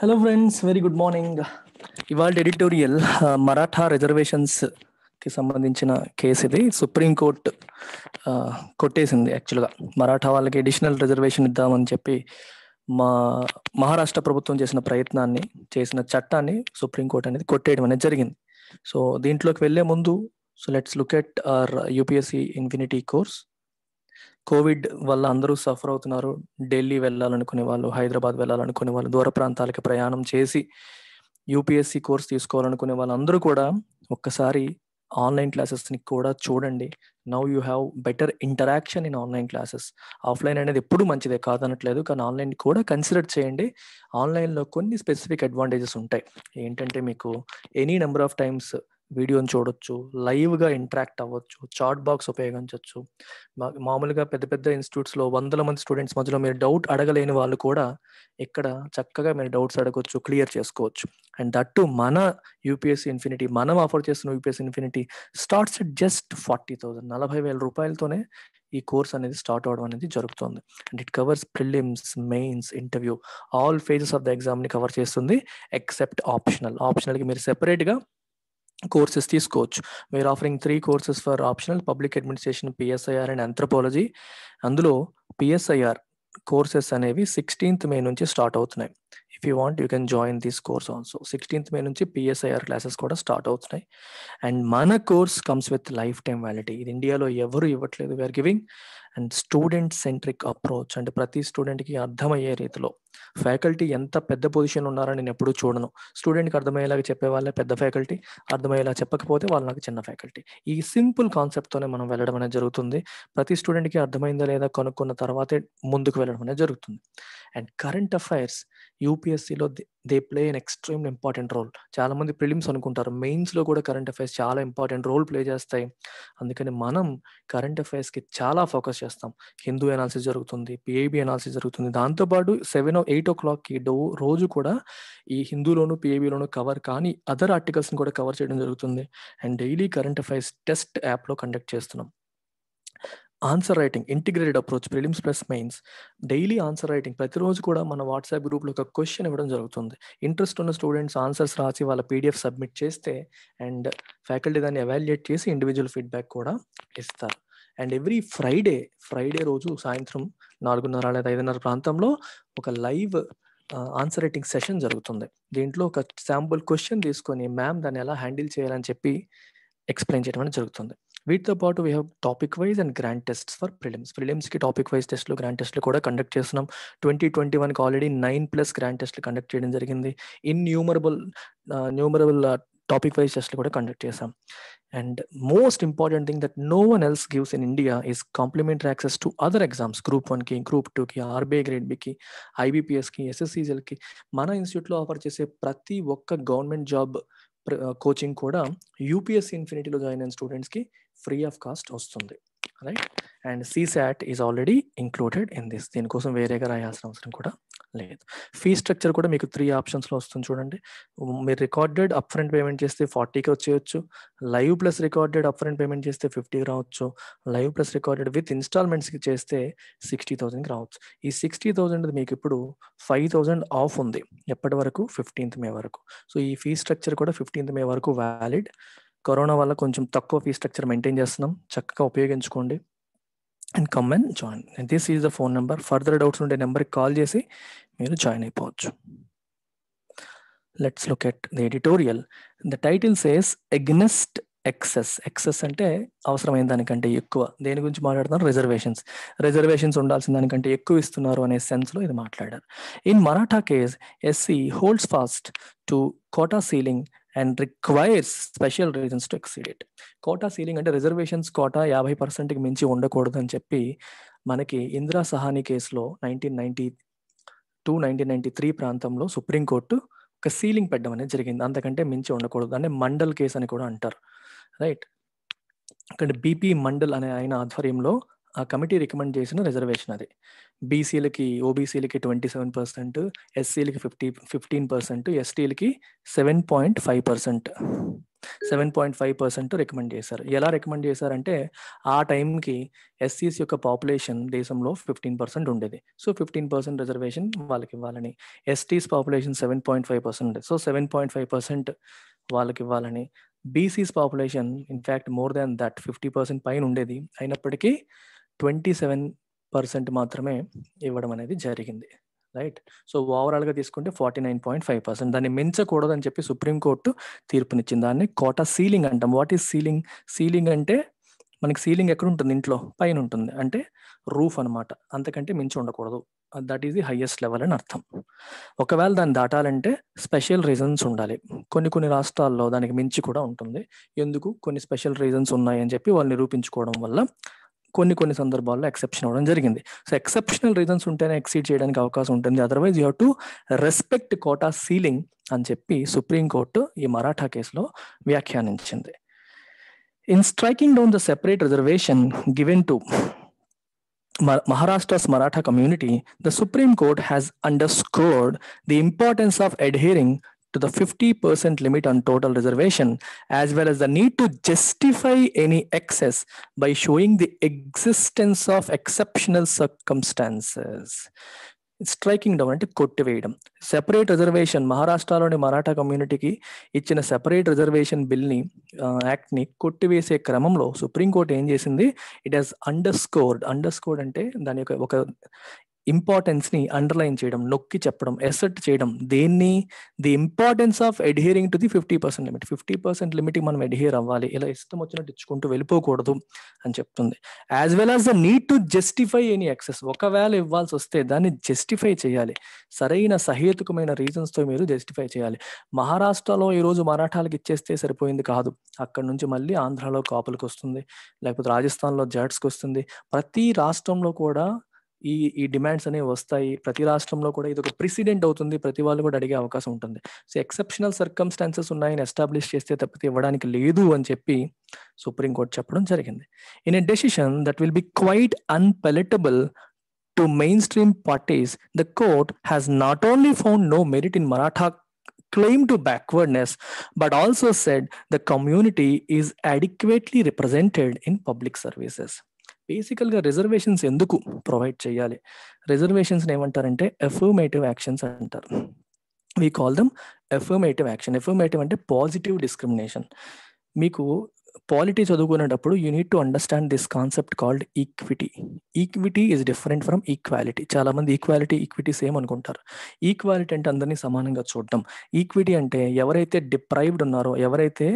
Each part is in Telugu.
Hello friends very good morning ఇవాళ ఎడిటోరియల్ మరాఠా రిజర్వేషన్స్ కి సంబంధించిన కేసు ఇది సుప్రీంకోర్టు కొట్టేసింది యాక్చువల్గా మరాఠా వాళ్ళకి అడిషనల్ రిజర్వేషన్ ఇద్దామని చెప్పి మా మహారాష్ట్ర ప్రభుత్వం చేసిన ప్రయత్నాన్ని చేసిన చట్టాన్ని సుప్రీంకోర్టు అనేది కొట్టేయడం అనేది జరిగింది సో దీంట్లోకి వెళ్లే ముందు so let's look at our UPSC infinity course Covid వల్ల అందరూ సఫర్ అవుతున్నారు ఢిల్లీ వెళ్ళాలనుకునే వాళ్ళు హైదరాబాద్ వెళ్ళాలనుకునే వాళ్ళు దూర ప్రాంతాలకి ప్రయాణం చేసి యూపీఎస్సి కోర్స్ తీసుకోవాలనుకునే వాళ్ళందరూ కూడా ఒక్కసారి ఆన్లైన్ క్లాసెస్ని కూడా చూడండి now you have better interaction in online classes offline అనేది ఎప్పుడు మంచిదే కాదనట్లేదు కానీ ఆన్లైన్ కూడా కన్సిడర్ చేయండి ఆన్లైన్లో కొన్ని స్పెసిఫిక్ అడ్వాంటేజెస్ ఉంటాయి ఏంటంటే మీకు ఎనీ నెంబర్ ఆఫ్ టైమ్స్ వీడియోని చూడొచ్చు లైవ్గా ఇంటరాక్ట్ అవ్వచ్చు చాట్ బాక్స్ ఉపయోగించవచ్చు మామూలుగా పెద్ద పెద్ద ఇన్స్టిట్యూట్స్లో వందల మంది స్టూడెంట్స్ మధ్యలో మీరు డౌట్ అడగలేని వాళ్ళు కూడా ఇక్కడ చక్కగా మీరు డౌట్స్ అడగవచ్చు క్లియర్ చేసుకోవచ్చు అండ్ దట్టు మన యూపీఎస్సీ ఇన్ఫినిటీ మనం ఆఫర్ చేస్తున్న UPSC infinity starts at just forty thousand నలభై వేల రూపాయలతోనే ఈ కోర్స్ అనేది స్టార్ట్ అవడం అనేది జరుగుతుంది and it covers prelims mains interview all phases of the ఎగ్జామ్ని కవర్ చేస్తుంది ఎక్సెప్ట్ ఆప్షనల్ ఆప్షనల్కి మీరు సెపరేట్గా కోర్సెస్ తీసుకోవచ్చు we are offering three courses for optional public administration PSIR and anthropology అందులో పిఎస్ఐఆర్ కోర్సెస్ అనేవి సిక్స్టీన్త్ మే నుంచి స్టార్ట్ అవుతున్నాయి if you want you can join this course also sixteenth May నుంచి పిఎస్ఐఆర్ క్లాసెస్ కూడా స్టార్ట్ అవుతున్నాయి అండ్ మన course comes with life time validity ఇది ఇండియాలో ఎవరు ఇవ్వట్లేదు we are giving and student centric approach అంటే ప్రతి స్టూడెంట్కి అర్థమయ్యే రీతిలో ఫ్యాకల్టీ ఎంత పెద్ద పొజిషన్ ఉన్నారని నేను ఎప్పుడూ చూడను స్టూడెంట్కి అర్థమయ్యేలాగా చెప్పే వాళ్ళే పెద్ద ఫ్యాకల్టీ అర్థమయ్యేలా చెప్పకపోతే వాళ్ళు నాకు చిన్న ఫ్యాకల్టీ ఈ సింపుల్ కాన్సెప్ట్తోనే మనం వెళ్ళడం అనేది జరుగుతుంది ప్రతి స్టూడెంట్కి అర్థమైందా లేదా కనుక్కున్న తర్వాతే ముందుకు వెళ్ళడం అనేది జరుగుతుంది అండ్ కరెంట్ అఫైర్స్ యూపీఎస్సీలో they play an extreme important role చాలా మంది ప్రిలిమ్స్ అనుకుంటారు మెయిన్స్ లో కూడా కరెంట్ అఫైర్స్ చాలా ఇంపార్టెంట్ రోల్ ప్లే చేస్తాయి అందుకని మనం కరెంట్ అఫైర్స్ కి చాలా ఫోకస్ చేస్తాం హిందూ ఎనాలిసిస్ జరుగుతుంది పిఐబి ఎనాలిసిస్ జరుగుతుంది దాంతోపాటు సెవెన్ ఎయిట్ ఓ క్లాక్ కి రోజు కూడా ఈ హిందూలోను పిఐబిలోను కవర్ కానీ అదర్ ఆర్టికల్స్ ని కూడా కవర్ చేయడం జరుగుతుంది and daily current affairs test app లో కండక్ట్ చేస్తున్నాం answer writing integrated approach prelims plus mains daily answer writing ప్రతిరోజు కూడా మన వాట్సాప్ గ్రూప్లో ఒక క్వశ్చన్ ఇవ్వడం జరుగుతుంది ఇంట్రెస్ట్ ఉన్న స్టూడెంట్స్ ఆన్సర్స్ రాసి వాళ్ళ పీడిఎఫ్ సబ్మిట్ చేస్తే అండ్ ఫ్యాకల్టీ దాన్ని అవాల్యుయేట్ చేసి ఇండివిజువల్ ఫీడ్బ్యాక్ కూడా ఇస్తారు అండ్ ఎవ్రీ ఫ్రైడే ఫ్రైడే రోజు సాయంత్రం నాలుగున్నర లేదా ఐదున్నర ప్రాంతంలో ఒక లైవ్ ఆన్సర్ రైటింగ్ సెషన్ జరుగుతుంది దీంట్లో ఒక శాంపుల్ క్వశ్చన్ తీసుకొని మ్యామ్ దాన్ని ఎలా హ్యాండిల్ చేయాలని చెప్పి ఎక్స్ప్లెయిన్ చేయడం అనేది జరుగుతుంది వీటితో పాటు we have topic wise and grand tests for prelims ప్రిలిమ్స్కి టాపిక్ వైజ్ టెస్ట్లు గ్రాండ్ టెస్ట్లు కూడా కండక్ట్ చేస్తున్నాం ట్వంటీ ట్వంటీ వన్కి ఆల్రెడీ నైన్ ప్లస్ గ్రాండ్ టెస్ట్లు కండక్ట్ చేయడం జరిగింది innumerable numerable topic wise టెస్ట్లు కూడా కండక్ట్ చేశాం and most important thing that no one else gives in India is complimentary access to other exams group వన్కి గ్రూప్ టూకి ఆర్బీఐ గ్రేడ్ బికి ఐబీపీఎస్కి ఎస్ఎస్సీజెల్కి మన ఇన్స్టిట్యూట్లో ఆఫర్ చేసే ప్రతి ఒక్క గవర్నమెంట్ జాబ్ కోచింగ్ కూడా యూపీఎస్సీ ఇన్ఫినిటీలో జాయిన్ అయిన స్టూడెంట్స్కి ఫ్రీ ఆఫ్ కాస్ట్ వస్తుంది right and CSAT is already included in this దీనికోసం వేరేగా రాయాల్సిన అవసరం కూడా లేదు ఫీ స్ట్రక్చర్ కూడా మీకు త్రీ ఆప్షన్స్లో వస్తుంది చూడండి మీరు రికార్డెడ్ అప్ ఫ్రంట్ పేమెంట్ చేస్తే ఫార్టీకి వచ్చేయచ్చు live plus recorded up front payment చేస్తే ఫిఫ్టీకి రావచ్చు లైవ్ ప్లస్ రికార్డెడ్ విత్ ఇన్స్టాల్మెంట్స్కి చేస్తే సిక్స్టీ థౌజండ్కి రావచ్చు ఈ సిక్స్టీ థౌసండ్ మీకు ఇప్పుడు ఫైవ్ థౌసండ్ ఆఫ్ ఉంది ఎప్పటి వరకు ఫిఫ్టీన్త్ మే వరకు సో ఈ ఫీ స్ట్రక్చర్ కూడా ఫిఫ్టీన్త్ మే వరకు వ్యాలిడ్ కరోనా వల్ల కొంచెం తక్కువ ఫీ స్ట్రక్చర్ మెయింటైన్ చేస్తున్నాం చక్కగా ఉపయోగించుకోండి and come and join and this is the phone number further doubts ఉండే నెంబర్కి కాల్ చేసి మీరు జాయిన్ అయిపోవచ్చు let's look at the editorial the title says against excess excess అంటే అవసరమైన దానికంటే ఎక్కువ దేని గురించి మాట్లాడుతున్నారు రిజర్వేషన్స్ రిజర్వేషన్స్ ఉండాల్సిన దానికంటే ఎక్కువ ఇస్తున్నారు అనే సెన్స్లో ఇది మాట్లాడారు in Maratha case SC holds fast to quota ceiling and requires special reasons to exceed it quota ceiling అంటే రిజర్వేషన్స్ కోటా యాభై పర్సెంట్కి మించి ఉండకూడదు అని చెప్పి మనకి ఇందిరా సహాని కేసులో nineteen ninety two nineteen ninety three ప్రాంతంలో సుప్రీంకోర్టు ఒక సీలింగ్ పెట్టడం అనేది జరిగింది అంతకంటే మించి ఉండకూడదు అంటే మండల్ కేసు అని కూడా అంటారు రైట్ ఇక్కడ బీపీ మండల్ అనే ఆయన ఆధ్వర్యంలో ఆ కమిటీ రికమెండ్ చేసిన రిజర్వేషన్ అది బీసీలకి ఓబీసీలకి ట్వంటీ సెవెన్ పర్సెంట్ ఎస్సీలకి ఫిఫ్టీ ఫిఫ్టీన్ పర్సెంట్ ఎస్టీలకి seven point five percent seven point five percent recommend చేశారు ఎలా రికమెండ్ చేశారంటే ఆ టైంకి ఎస్సీస్ యొక్క పాపులేషన్ దేశంలో ఫిఫ్టీన్ పర్సెంట్ ఉండేది సో ఫిఫ్టీన్ పర్సెంట్ రిజర్వేషన్ వాళ్ళకి ఇవ్వాలని STs population seven point five percent so seven point five percent వాళ్ళకి ఇవ్వాలని BCs population in fact more than that fifty percent పైన ఉండేది అయినప్పటికీ ట్వంటీ సెవెన్ పర్సెంట్ మాత్రమే ఇవ్వడం అనేది జరిగింది రైట్ సో ఓవరాల్గా తీసుకుంటే forty nine point five percent దాన్ని మించకూడదని చెప్పి సుప్రీంకోర్టు తీర్పునిచ్చింది దాన్ని కోటా సీలింగ్ అంటాం వాట్ ఈస్ సీలింగ్ సీలింగ్ అంటే మనకి సీలింగ్ ఎక్కడ ఉంటుంది ఇంట్లో పైన ఉంటుంది అంటే రూఫ్ అనమాట అంతకంటే మించి ఉండకూడదు that is the highest level అని అర్థం ఒకవేళ దాన్ని దాటాలంటే స్పెషల్ రీజన్స్ ఉండాలి కొన్ని కొన్ని రాష్ట్రాల్లో దానికి మించి కూడా ఉంటుంది ఎందుకు కొన్ని స్పెషల్ రీజన్స్ ఉన్నాయని చెప్పి వాళ్ళు నిరూపించుకోవడం వల్ల కొన్ని కొన్ని సందర్భాల్లో ఎక్సెప్షన్ అవ్వడం జరిగింది సో ఎక్సెప్షనల్ రీజన్స్ ఉంటేనే ఎక్సీడ్ చేయడానికి అవకాశం ఉంటుంది otherwise you have to respect quota ceiling అని చెప్పి సుప్రీంకోర్టు ఈ మరాఠా కేసులో వ్యాఖ్యానించింది in striking down the separate reservation given to Maharashtra's Maratha community the Supreme has has underscored the importance of adhering to the 50% limit on total reservation, as well as the need to justify any excess by showing the existence of exceptional circumstances. Striking down అంటే కొట్టివేయడం సెపరేట్ రిజర్వేషన్ మహారాష్ట్రలోని మరాఠా కమ్యూనిటీకి ఇచ్చిన సెపరేట్ రిజర్వేషన్ బిల్ని యాక్ట్ని కొట్టివేసే క్రమంలో సుప్రీంకోర్టు ఏం చేసింది it has underscored underscored అంటే దాని యొక్క ఒక ఇంపార్టెన్స్ని అండర్లైన్ చేయడం నొక్కి చెప్పడం ఎసెట్ చేయడం దేన్ని the importance of adhering to the fifty percent limit fifty percent లిమిట్కి మనం ఎడ్హియర్ అవ్వాలి ఇలా ఇష్టం వచ్చినట్టు ఇచ్చుకుంటూ వెళ్ళిపోకూడదు అని చెప్తుంది as well as the need to justify any excess ఒకవేళ ఇవ్వాల్సి వస్తే దాన్ని జస్టిఫై చేయాలి సరైన సహేతుకమైన రీజన్స్తో మీరు జస్టిఫై చేయాలి మహారాష్ట్రలో ఈరోజు మరాఠాలకు ఇచ్చేస్తే సరిపోయింది కాదు అక్కడ నుంచి మళ్ళీ ఆంధ్రాలో కాపులకు వస్తుంది లేకపోతే రాజస్థాన్లో జాట్స్కి వస్తుంది ప్రతి రాష్ట్రంలో కూడా ఈ ఈ డిమాండ్స్ అనేవి వస్తాయి ప్రతి రాష్ట్రంలో కూడా ఇది ఒక ప్రెసిడెంట్ అవుతుంది ప్రతి వాళ్ళు కూడా అడిగే అవకాశం ఉంటుంది సో ఎక్సెప్షనల్ సర్కమ్స్టాన్సెస్ ఉన్నాయని ఎస్టాబ్లిష్ చేస్తే తప్పితే ఇవ్వడానికి లేదు అని చెప్పి సుప్రీంకోర్టు చెప్పడం జరిగింది in a decision that will be quite unpalatable to mainstream parties the court has not only found no merit in Maratha claim to backwardness, but also said the community is adequately represented in public services. బేసికల్గా రిజర్వేషన్స్ ఎందుకు ప్రొవైడ్ చేయాలి రిజర్వేషన్స్ని ఏమంటారంటే ఎఫర్మేటివ్ యాక్షన్స్ అంటారు we call them affirmative action affirmative అంటే పాజిటివ్ డిస్క్రిమినేషన్ మీకు పాలిటీ చదువుకునేటప్పుడు you need to understand this concept called equity equity is different from equality చాలా మంది ఈక్వాలిటీ ఈక్విటీ సేమ్ అనుకుంటారు ఈక్వాలిటీ అంటే అందరినీ సమానంగా చూడడం ఈక్విటీ అంటే ఎవరైతే డిప్రైవ్డ్ ఉన్నారో ఎవరైతే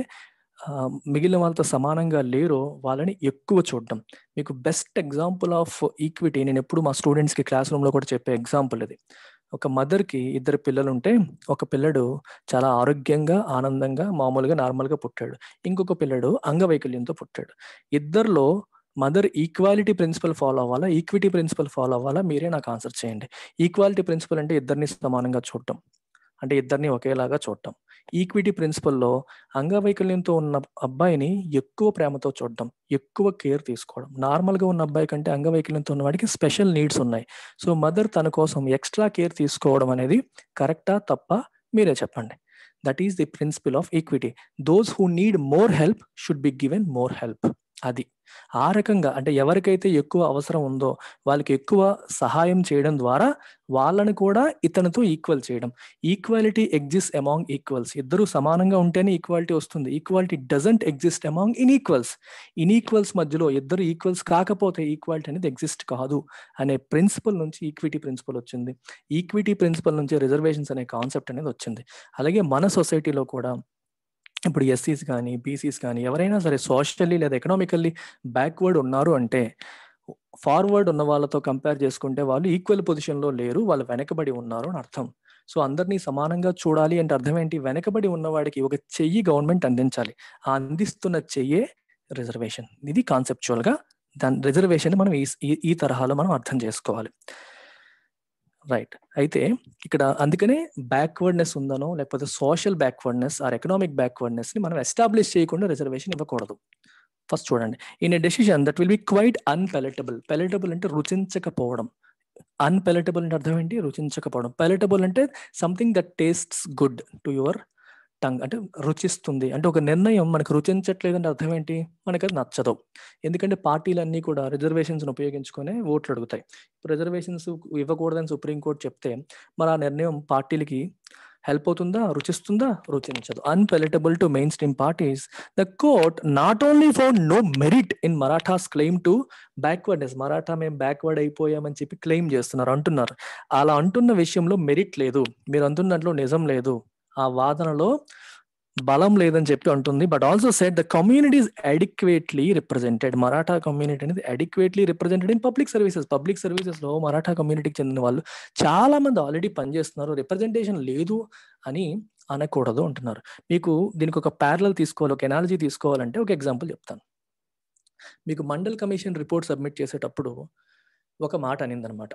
మిగిలిన వాళ్ళతో సమానంగా లేరో వాళ్ళని ఎక్కువ చూడడం మీకు బెస్ట్ ఎగ్జాంపుల్ ఆఫ్ ఈక్విటీ నేను ఎప్పుడు మా స్టూడెంట్స్కి క్లాస్ రూమ్లో కూడా చెప్పే ఎగ్జాంపుల్ ఇది ఒక మదర్కి ఇద్దరు పిల్లలు ఉంటే ఒక పిల్లడు చాలా ఆరోగ్యంగా ఆనందంగా మామూలుగా నార్మల్గా పుట్టాడు ఇంకొక పిల్లడు అంగవైకల్యంతో పుట్టాడు ఇద్దరిలో మదర్ ఈక్వాలిటీ ప్రిన్సిపల్ ఫాలో అవ్వాలా ఈక్విటీ ప్రిన్సిపల్ ఫాలో అవ్వాలా మీరే నాకు ఆన్సర్ చేయండి ఈక్వాలిటీ ప్రిన్సిపల్ అంటే ఇద్దరిని సమానంగా చూడటం అంటే ఇద్దరిని ఒకేలాగా చూడటం ఈక్విటీ ప్రిన్సిపల్లో అంగవైకల్యంతో ఉన్న అబ్బాయిని ఎక్కువ ప్రేమతో చూడడం ఎక్కువ కేర్ తీసుకోవడం నార్మల్గా ఉన్న అబ్బాయి కంటే అంగవైకల్యంతో ఉన్న వాడికి స్పెషల్ నీడ్స్ ఉన్నాయి సో మదర్ తన కోసం ఎక్స్ట్రా కేర్ తీసుకోవడం అనేది కరెక్టా తప్ప మీరే చెప్పండి that is the principle of equity those who need more help should be given more help అది ఆ రకంగా అంటే ఎవరికైతే ఎక్కువ అవసరం ఉందో వాళ్ళకి ఎక్కువ సహాయం చేయడం ద్వారా వాళ్ళను కూడా ఇతనితో ఈక్వల్ చేయడం ఈక్వాలిటీ ఎగ్జిస్ట్ అమాంగ్ ఈక్వల్స్ ఇద్దరు సమానంగా ఉంటేనే ఈక్వాలిటీ వస్తుంది equality doesn't exist among inequals inequals మధ్యలో ఇద్దరు ఈక్వల్స్ కాకపోతే ఈక్వాలిటీ అనేది ఎగ్జిస్ట్ కాదు అనే ప్రిన్సిపల్ నుంచి ఈక్విటీ ప్రిన్సిపల్ వచ్చింది ఈక్విటీ ప్రిన్సిపల్ నుంచి రిజర్వేషన్స్ అనే కాన్సెప్ట్ అనేది వచ్చింది అలాగే మన సొసైటీలో కూడా ఇప్పుడు ఎస్సీస్ కానీ బీసీస్ కానీ ఎవరైనా సరే సోషల్లీ లేదా ఎకనామికల్లీ బ్యాక్వర్డ్ ఉన్నారు అంటే ఫార్వర్డ్ ఉన్న వాళ్ళతో కంపేర్ చేసుకుంటే వాళ్ళు ఈక్వల్ పొజిషన్లో లేరు వాళ్ళు వెనకబడి ఉన్నారు అని అర్థం సో అందరినీ సమానంగా చూడాలి అంటే అర్థం ఏంటి వెనకబడి ఉన్నవాడికి ఒక చెయ్యి గవర్నమెంట్ అందించాలి ఆ అందిస్తున్న చెయ్యే రిజర్వేషన్ ఇది కాన్సెప్చువల్గా దాని రిజర్వేషన్ మనం ఈ ఈ తరహాలో మనం అర్థం చేసుకోవాలి రైట్ అయితే ఇక్కడ అందుకనే బ్యాక్వర్డ్నెస్ ఉందనో లేకపోతే social backwardness or economic backwardness ని మనం ఎస్టాబ్లిష్ చేయకుండా రిజర్వేషన్ ఇవ్వకూడదు ఫస్ట్ చూడండి in a decision that will be quite unpalatable palatable అంటే రుచించకపోవడం అన్పెలటబుల్ అంటే అర్థం ఏంటి రుచించకపోవడం పెలటబుల్ అంటే something that tastes good to your tongue అంటే రుచిస్తుంది అంటే ఒక నిర్ణయం మనకు రుచించట్లేదంటే అర్థం ఏంటి మనకి అది నచ్చదు ఎందుకంటే పార్టీలన్నీ కూడా రిజర్వేషన్స్ ఉపయోగించుకునే ఓట్లు అడుగుతాయి రిజర్వేషన్స్ ఇవ్వకూడదని సుప్రీంకోర్టు చెప్తే మరి ఆ నిర్ణయం పార్టీలకి హెల్ప్ అవుతుందా రుచిస్తుందా రుచించదు unpalatable to mainstream parties the court not only found no merit in Marathas claim to backwardness Maratha మేము బ్యాక్వర్డ్ అయిపోయామని చెప్పి క్లెయిమ్ చేస్తున్నారు అంటున్నారు అలా అంటున్న విషయంలో మెరిట్ లేదు మీరు అంటున్న దాంట్లో నిజం లేదు ఆ వాదనలో బలం లేదని చెప్పి అంటుంది but also set the communities adequately represented Maratha community అనేది adequately represented in public services public సర్వీసెస్లో మరాఠా కమ్యూనిటీకి చెందిన వాళ్ళు చాలా మంది ఆల్రెడీ పనిచేస్తున్నారు రిప్రజెంటేషన్ లేదు అని అనకూడదు అంటున్నారు మీకు దీనికి ఒక ప్యారల్ తీసుకోవాలి ఒక ఎనాలజీ తీసుకోవాలంటే ఒక ఎగ్జాంపుల్ చెప్తాను మీకు మండల్ కమిషన్ రిపోర్ట్ సబ్మిట్ చేసేటప్పుడు ఒక మాట అనిందనమాట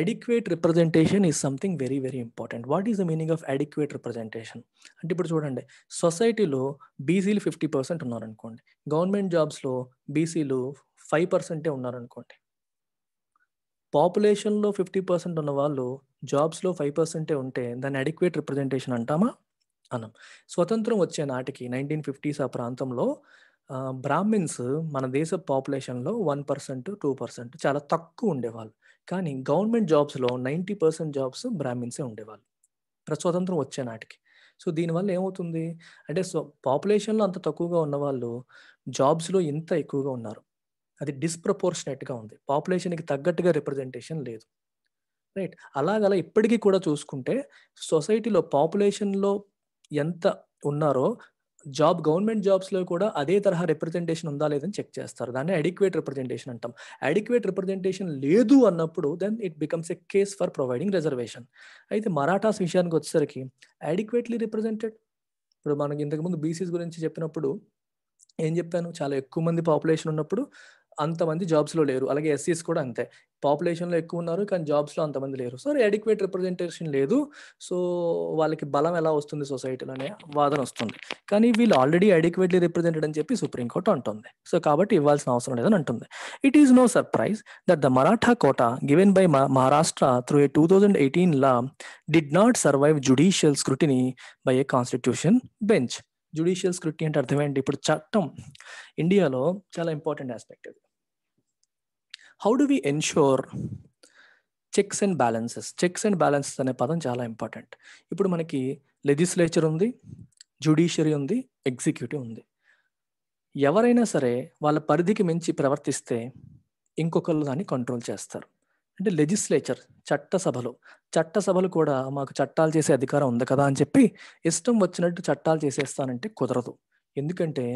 adequate representation is something very very important what is the meaning of adequate representation అంటే ఇప్పుడు చూడండి సొసైటీలో బీసీలు ఫిఫ్టీ పర్సెంట్ ఉన్నారనుకోండి గవర్నమెంట్ జాబ్స్లో బీసీలు ఫైవ్ పర్సెంటే ఉన్నారనుకోండి పాపులేషన్లో ఫిఫ్టీ పర్సెంట్ ఉన్న వాళ్ళు జాబ్స్లో ఫైవ్ పర్సెంటే ఉంటే దాన్ని అడిక్వేట్ రిప్రజెంటేషన్ అంటామా అన్నాం స్వతంత్రం వచ్చే నాటికి నైన్టీన్ ఫిఫ్టీస్ ఆ ప్రాంతంలో బ్రాహ్మిన్స్ మన దేశ పాపులేషన్లో వన్ పర్సెంట్ టూ పర్సెంట్ చాలా తక్కువ ఉండేవాళ్ళు కానీ గవర్నమెంట్ జాబ్స్లో నైంటీ పర్సెంట్ జాబ్స్ బ్రాహ్మిన్సే ఉండేవాళ్ళు ప్రస్వతంత్రం వచ్చే నాటికి సో దీనివల్ల ఏమవుతుంది అంటే సో పాపులేషన్లో అంత తక్కువగా ఉన్నవాళ్ళు జాబ్స్లో ఇంత ఎక్కువగా ఉన్నారు అది డిస్ప్రపోర్షనేట్గా ఉంది పాపులేషన్కి తగ్గట్టుగా రిప్రజెంటేషన్ లేదు రైట్ అలాగలా ఇప్పటికీ కూడా చూసుకుంటే సొసైటీలో పాపులేషన్లో ఎంత ఉన్నారో జాబ్ గవర్నమెంట్ జాబ్స్లో కూడా అదే తరహా రిప్రజెంటేషన్ ఉందా లేదని చెక్ చేస్తారు దాన్ని అడిక్వేట్ రిప్రజెంటేషన్ అంటాం అడిక్వేట్ రిప్రజెంటేషన్ లేదు అన్నప్పుడు then it becomes a case for providing reservation అయితే మరాఠాస్ విషయానికి వచ్చేసరికి అడిక్వేట్లీ రిప్రజెంటెడ్ ఇప్పుడు మనకి ఇంతకుముందు బీసీస్ గురించి చెప్పినప్పుడు ఏం చెప్పాను చాలా ఎక్కువ మంది పాపులేషన్ ఉన్నప్పుడు అంతమంది జాబ్స్లో లేరు అలాగే ఎస్సీస్ కూడా అంతే పాపులేషన్లో ఎక్కువ ఉన్నారు కానీ జాబ్స్లో అంతమంది లేరు సో అడిక్వేట్ రిప్రజెంటేషన్ లేదు సో వాళ్ళకి బలం ఎలా వస్తుంది సొసైటీలో అనే వాదన వస్తుంది కానీ వీళ్ళు ఆల్రెడీ అడిక్వేట్లీ రిప్రజెంటెడ్ అని చెప్పి సుప్రీంకోర్టు అంటుంది సో కాబట్టి ఇవ్వాల్సిన అవసరం లేదని అంటుంది it is no surprise that the Maratha quota given by Maharashtra through a two thousand eighteen law did not survive judicial scrutiny by a constitution bench judicial scrutiny అంటే అర్థమేంటి ఇప్పుడు చట్టం ఇండియాలో చాలా ఇంపార్టెంట్ ఆస్పెక్ట్ ఇది how do we ensure checks and balances checks and balances అనే పదం చాలా ఇంపార్టెంట్ ఇప్పుడు మనకి లెజిస్లేచర్ ఉంది జ్యుడిషియరీ ఉంది ఎగ్జిక్యూటివ్ ఉంది ఎవరైనా సరే వాళ్ళ పరిధికి మించి ప్రవర్తిస్తే ఇంకొకళ్ళు దాన్ని కంట్రోల్ చేస్తారు అంటే లెజిస్లేచర్ చట్టసభలు చట్టసభలు కూడా మాకు చట్టాలు చేసే అధికారం ఉంది కదా అని చెప్పి ఇష్టం వచ్చినట్టు చట్టాలు చేసేస్తానంటే కుదరదు ఎందుకంటే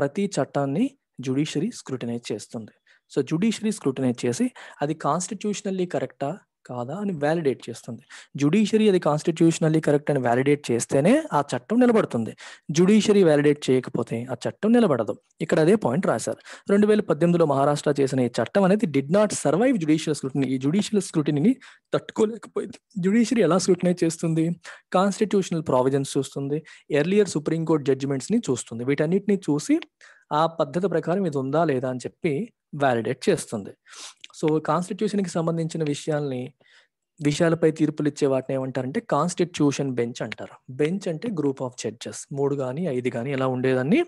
ప్రతి చట్టాన్ని జ్యుడిషియరీ స్క్రూటినైజ్ చేస్తుంది సో జుడిషియరీ స్క్రూటనైజ్ చేసి అది కాన్స్టిట్యూషనల్లీ కరెక్టా కాదా అని వ్యాలిడేట్ చేస్తుంది జుడిషియరీ అది కాన్స్టిట్యూషనల్లీ కరెక్ట్ అని వ్యాలిడేట్ చేస్తేనే ఆ చట్టం నిలబడుతుంది జుడిషియరీ వ్యాలిడేట్ చేయకపోతే ఆ చట్టం నిలబడదు ఇక్కడ అదే పాయింట్ రాశారు రెండు వేల పద్దెనిమిదిలో మహారాష్ట్ర చేసిన ఈ చట్టం అనేది did not survive judicial scrutiny ఈ జుడిషియల్ స్క్రూటనీని తట్టుకోలేకపోయింది జుడిషియరీ ఎలా స్క్రూటనైజ్ చేస్తుంది కాన్స్టిట్యూషనల్ ప్రావిజన్స్ చూస్తుంది ఎర్లియర్ సుప్రీంకోర్టు జడ్జిమెంట్స్ని చూస్తుంది వీటన్నిటిని చూసి ఆ పద్ధతి ప్రకారం ఇది ఉందా లేదా అని చెప్పి వ్యాలిడేట్ చేస్తుంది సో కాన్స్టిట్యూషన్కి సంబంధించిన విషయాల్ని విషయాలపై తీర్పులు ఇచ్చే వాటిని ఏమంటారంటే కాన్స్టిట్యూషన్ బెంచ్ అంటారు బెంచ్ అంటే గ్రూప్ ఆఫ్ జడ్జెస్ మూడు కానీ ఐదు కానీ ఇలా ఉండేదాన్ని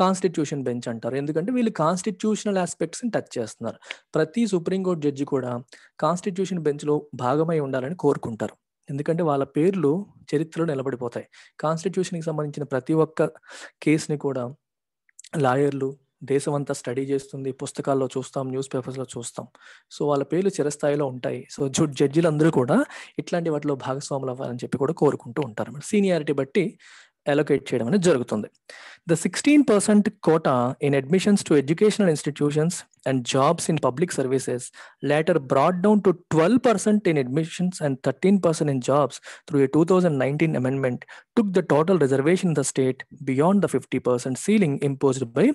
కాన్స్టిట్యూషన్ బెంచ్ అంటారు ఎందుకంటే వీళ్ళు కాన్స్టిట్యూషనల్ ఆస్పెక్ట్స్ని టచ్ చేస్తున్నారు ప్రతి సుప్రీంకోర్టు జడ్జి కూడా కాన్స్టిట్యూషన్ బెంచ్లో భాగమై ఉండాలని కోరుకుంటారు ఎందుకంటే వాళ్ళ పేర్లు చరిత్రలో నిలబడిపోతాయి కాన్స్టిట్యూషన్కి సంబంధించిన ప్రతి ఒక్క కేసుని కూడా లాయర్లు దేశం అంతా స్టడీ చేస్తుంది పుస్తకాల్లో చూస్తాం న్యూస్ పేపర్స్లో చూస్తాం సో వాళ్ళ పేర్లు చిరస్థాయిలో ఉంటాయి సో జడ్జిలందరూ కూడా ఇట్లాంటి వాటిలో భాగస్వాములు అవ్వాలని చెప్పి కూడా కోరుకుంటూ ఉంటారు సీనియారిటీ బట్టి అలొకేట్ చేయడం అనేది జరుగుతుంది the sixteen percent quota in admissions to educational institutions and jobs in public services later brought down to twelve percent in admissions and thirteen percent in jobs through a two thousand nineteen amendment took the total reservation the state beyond the fifty percent ceiling imposed by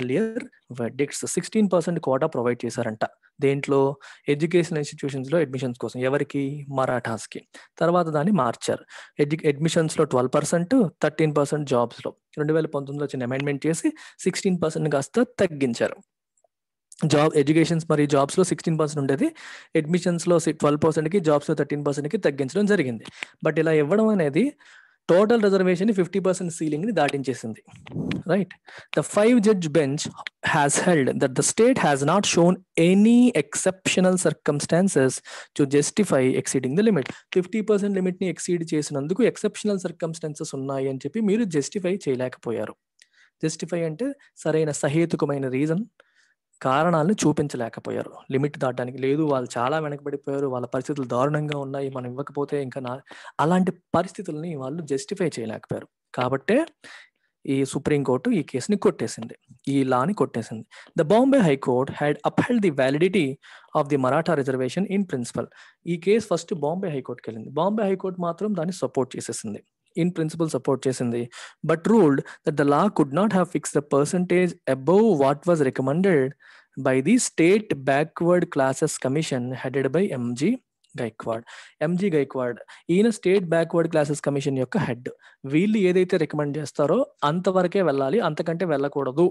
earlier verdicts sixteen percent quota provide చేశారంట దేంట్లో ఎడ్యుకేషనల్ ఇన్స్టిట్యూషన్స్లో అడ్మిషన్స్ కోసం ఎవరికి మరాఠాస్కి తర్వాత దాన్ని మార్చారు ఎడ్యు అడ్మిషన్స్లో ట్వెల్వ్ పర్సెంట్ థర్టీన్ పర్సెంట్ జాబ్స్లో రెండు వేల పంతొమ్మిదిలో వచ్చిన అమెండ్మెంట్ చేసి సిక్స్టీన్ పర్సెంట్ కాస్త తగ్గించారు జాబ్ ఎడ్యుకేషన్స్ మరి జాబ్స్లో సిక్స్టీన్ పర్సెంట్ ఉండేది అడ్మిషన్స్లో ట్వెల్వ్ పర్సెంట్కి జాబ్స్లో థర్టీన్ పర్సెంట్కి తగ్గించడం జరిగింది బట్ ఇలా ఇవ్వడం అనేది total reservation fifty percent ceiling ని దాటించేసింది right the five judge bench has held that the state has not shown any exceptional circumstances to justify exceeding the limit fifty percent limit ని ఎక్సీడ్ చేసినందుకు ఎక్సెప్షనల్ సర్కమ్స్టాన్సెస్ ఉన్నాయి అని చెప్పి మీరు జస్టిఫై చేయలేకపోయారు జస్టిఫై అంటే సరైన సహేతుకమైన రీజన్ కారణాలను చూపించలేకపోయారు లిమిట్ దాటానికి లేదు వాళ్ళు చాలా వెనకబడిపోయారు వాళ్ళ పరిస్థితులు దారుణంగా ఉన్నాయి మనం ఇవ్వకపోతే ఇంకా నా అలాంటి పరిస్థితుల్ని వాళ్ళు జస్టిఫై చేయలేకపోయారు కాబట్టే ఈ సుప్రీంకోర్టు ఈ కేసుని కొట్టేసింది ఈ లాని కొట్టేసింది the Bombay high court had upheld the validity of the Maratha reservation in principle ఈ కేసు ఫస్ట్ బాంబే హైకోర్టుకి వెళ్ళింది బాంబే హైకోర్టు మాత్రం దాన్ని సపోర్ట్ చేసేసింది ఇన్ ప్రిన్సిపల్ సపోర్ట్ చేసింది but ruled that the law could not have fix the percentage above what was recommended by the state backward classes commission headed by M G Gaikwad M G Gaikwad ఈయన స్టేట్ బ్యాక్వర్డ్ క్లాసెస్ కమిషన్ యొక్క హెడ్ వీళ్ళు ఏదైతే రికమెండ్ చేస్తారో అంతవరకే వెళ్ళాలి అంతకంటే వెళ్ళకూడదు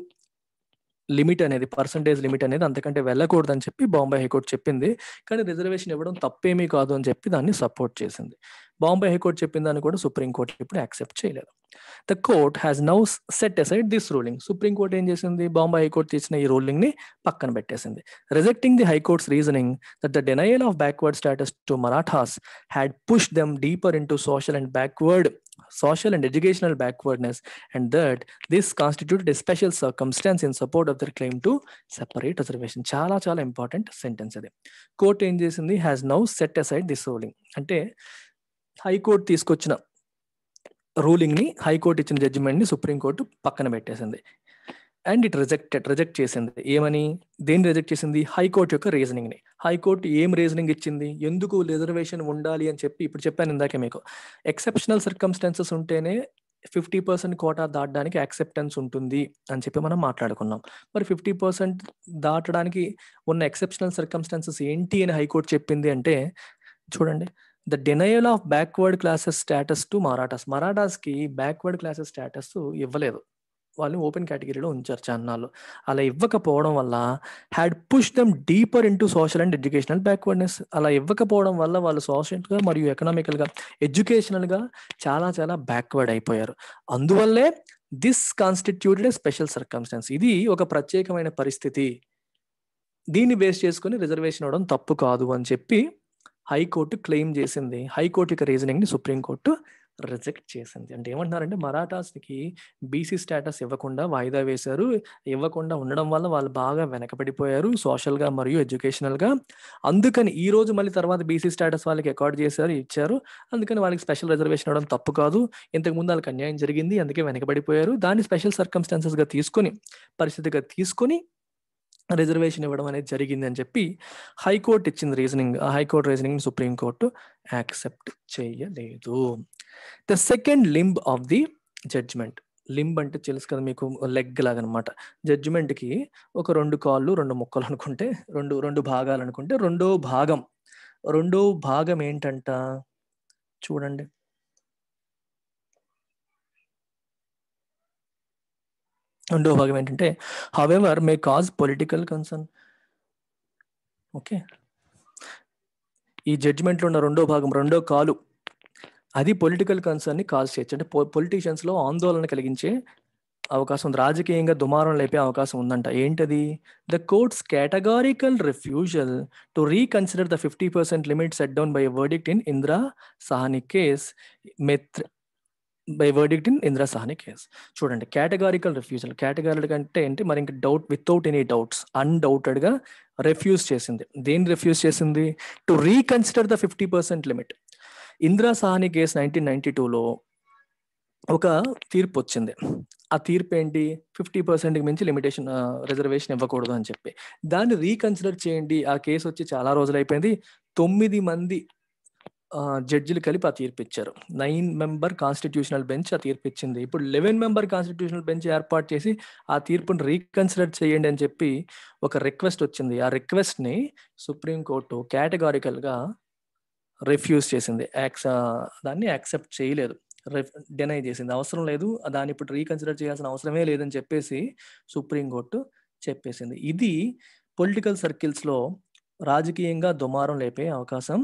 లిమిట్ అనేది పర్సంటేజ్ లిమిట్ అనేది అంతకంటే వెళ్ళకూడదు అని చెప్పి బాంబే హైకోర్టు చెప్పింది కానీ రిజర్వేషన్ ఇవ్వడం తప్పేమీ కాదు అని చెప్పి దాన్ని సపోర్ట్ చేసింది బాంబే హైకోర్టు చెప్పిన దాన్ని కూడా సుప్రీంకోర్టు ఇప్పుడు యాక్సెప్ట్ చేయలేదు the court has now set aside this ruling supreme court ఏం చేసింది బాంబే హైకోర్టు తీసిన ఈ రూలింగ్ ని పక్కన పెట్టేసింది rejecting the high court's reasoning that the denial of backward status to Marathas had push them deeper in social and backward social and educational backwardness and that this constituted special special circumstance in support of their claim to separate reservation చాలా చాలా ఇంపార్టెంట్ సెంటెన్స్ అది కోర్ట్ ఏం చేసింది has now set aside this ruling అంటే హైకోర్టు తీసుకొచ్చిన రూలింగ్ని హైకోర్టు ఇచ్చిన జడ్జిమెంట్ని సుప్రీంకోర్టు పక్కన పెట్టేసింది అండ్ ఇట్ రిజెక్టెడ్ రిజెక్ట్ చేసింది ఏమని దేన్ని రిజెక్ట్ చేసింది హైకోర్టు యొక్క రీజనింగ్ని హైకోర్టు ఏం రీజనింగ్ ఇచ్చింది ఎందుకు రిజర్వేషన్ ఉండాలి అని చెప్పి ఇప్పుడు చెప్పాను ఇందాకే మీకు ఎక్సెప్షనల్ సర్కమ్స్టాన్సెస్ ఉంటేనే ఫిఫ్టీ పర్సెంట్ కోటా దాటడానికి యాక్సెప్టెన్స్ ఉంటుంది అని చెప్పి మనం మాట్లాడుకున్నాం మరి ఫిఫ్టీ పర్సెంట్ దాటడానికి ఉన్న ఎక్సెప్షనల్ సర్కమ్స్టాన్సెస్ ఏంటి అని హైకోర్టు చెప్పింది అంటే చూడండి the denial of backward classes status to Marathas మరాఠాస్కి బ్యాక్వర్డ్ క్లాసెస్ స్టేటస్ ఇవ్వలేదు వాళ్ళని ఓపెన్ కేటగిరీలో ఉంచారు చందాలు అలా ఇవ్వకపోవడం వల్ల had push them deeper into social and educational backwardness అలా ఇవ్వకపోవడం వల్ల వాళ్ళు సోషల్గా మరియు ఎకనామికల్గా ఎడ్యుకేషనల్గా చాలా చాలా బ్యాక్వర్డ్ అయిపోయారు అందువల్లే దిస్ కాన్స్టిట్యూటెడ్ స్పెషల్ సర్కమ్స్టాన్స్ ఇది ఒక ప్రత్యేకమైన పరిస్థితి దీన్ని బేస్ చేసుకుని రిజర్వేషన్ అవ్వడం తప్పు కాదు అని చెప్పి హైకోర్టు క్లెయిమ్ చేసింది హైకోర్టు యొక్క రీజనింగ్ని సుప్రీంకోర్టు రిజెక్ట్ చేసింది అంటే ఏమంటున్నారంటే మరాఠాస్కి బీసీ స్టేటస్ ఇవ్వకుండా వాయిదా వేశారు ఇవ్వకుండా ఉండడం వల్ల వాళ్ళు బాగా వెనకబడిపోయారు సోషల్గా మరియు ఎడ్యుకేషనల్గా అందుకని ఈ రోజు మళ్ళీ తర్వాత బీసీ స్టేటస్ వాళ్ళకి అకార్డ్ చేశారు ఇచ్చారు అందుకని వాళ్ళకి స్పెషల్ రిజర్వేషన్ ఇవ్వడం తప్పు కాదు ఇంతకుముందు వాళ్ళకి అన్యాయం జరిగింది అందుకే వెనకబడిపోయారు దాన్ని స్పెషల్ సర్కమ్స్టాన్సెస్గా తీసుకొని పరిస్థితిగా తీసుకొని రిజర్వేషన్ ఇవ్వడం అనేది జరిగింది అని చెప్పి హైకోర్టు ఇచ్చిన reasoning high court reasoning supreme court accept చేయలేదు the second limb of the judgement limb అంటే తెలుసు కదా మీకు లెగ్ లాగనమాట జడ్జిమెంట్కి ఒక రెండు కాళ్ళు రెండు ముక్కలు అనుకుంటే రెండు రెండు భాగాలు అనుకుంటే రెండో భాగం రెండో భాగం ఏంటంట చూడండి రెండో భాగం ఏంటంటే however may cause political concern okay ఈ జడ్జ్మెంట్లో ఉన్న రెండో భాగం రెండో కాలు అది పొలిటికల్ కన్సర్న్ ని కాజ్ చేయొచ్చు అంటే పొలిటీషియన్స్ లో ఆందోళన కలిగించే అవకాశం ఉంది రాజకీయంగా దుమారం లేపే అవకాశం ఉందంట ఏంటది the court's categorical refusal to reconsider the fifty percent limit set down by verdict in Indra Sawhney case మెత్ర by verdict in Indra Sawhney case చూడండి కేటగారికల్ రిఫ్యూజల్ కేటగారికల్ అంటే ఏంటి మరి ఇంకా డౌట్ వితౌట్ ఎనీ డౌట్స్ అన్డౌటెడ్గా రిఫ్యూజ్ చేసింది దేని రిఫ్యూజ్ చేసింది to reconsider the fifty percent limit Indira Sawhney case nineteen ninety టూలో ఒక తీర్పు వచ్చింది ఆ తీర్పు ఏంటి ఫిఫ్టీ పర్సెంట్కి మించి లిమిటేషన్ రిజర్వేషన్ ఇవ్వకూడదు అని చెప్పి దాన్ని రీకన్సిడర్ చేయండి ఆ కేసు వచ్చి చాలా రోజులు అయిపోయింది తొమ్మిది మంది జడ్జిలు కలిపి ఆ తీర్పు ఇచ్చారు నైన్ మెంబర్ కాన్స్టిట్యూషనల్ బెంచ్ ఆ తీర్పు ఇచ్చింది ఇప్పుడు లెవెన్ మెంబర్ కాన్స్టిట్యూషనల్ బెంచ్ ఏర్పాటు చేసి ఆ తీర్పును రీకన్సిడర్ చేయండి అని చెప్పి ఒక రిక్వెస్ట్ వచ్చింది ఆ రిక్వెస్ట్ని సుప్రీంకోర్టు కేటగారికల్గా రిఫ్యూజ్ చేసింది యాక్స దాన్ని యాక్సెప్ట్ చేయలేదు డినై చేసింది అవసరం లేదు దాన్ని ఇప్పుడు రీకన్సిడర్ చేయాల్సిన అవసరమే లేదని చెప్పేసి సుప్రీంకోర్టు చెప్పేసింది ఇది పొలిటికల్ సర్కిల్స్లో రాజకీయంగా దుమారం లేపే అవకాశం